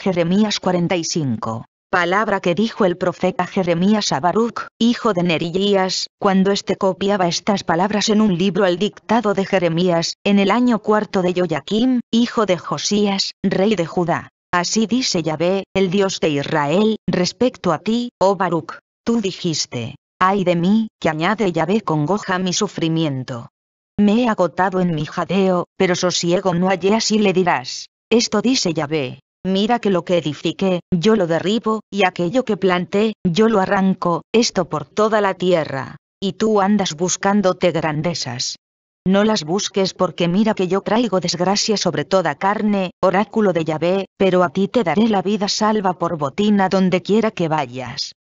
Jeremías 45. Palabra que dijo el profeta Jeremías a Baruch, hijo de Nerillías, cuando éste copiaba estas palabras en un libro al dictado de Jeremías, en el año cuarto de Joaquim, hijo de Josías, rey de Judá. Así dice Yahvé, el Dios de Israel, respecto a ti, oh Baruch. Tú dijiste, ay de mí, que añade Yahvé congoja mi sufrimiento. Me he agotado en mi jadeo, pero sosiego no hallé así le dirás. Esto dice Yahvé, mira que lo que edifiqué, yo lo derribo, y aquello que planté, yo lo arranco, esto por toda la tierra. Y tú andas buscándote grandezas. No las busques porque mira que yo traigo desgracia sobre toda carne, oráculo de Yahvé, pero a ti te daré la vida salva por botina donde quiera que vayas.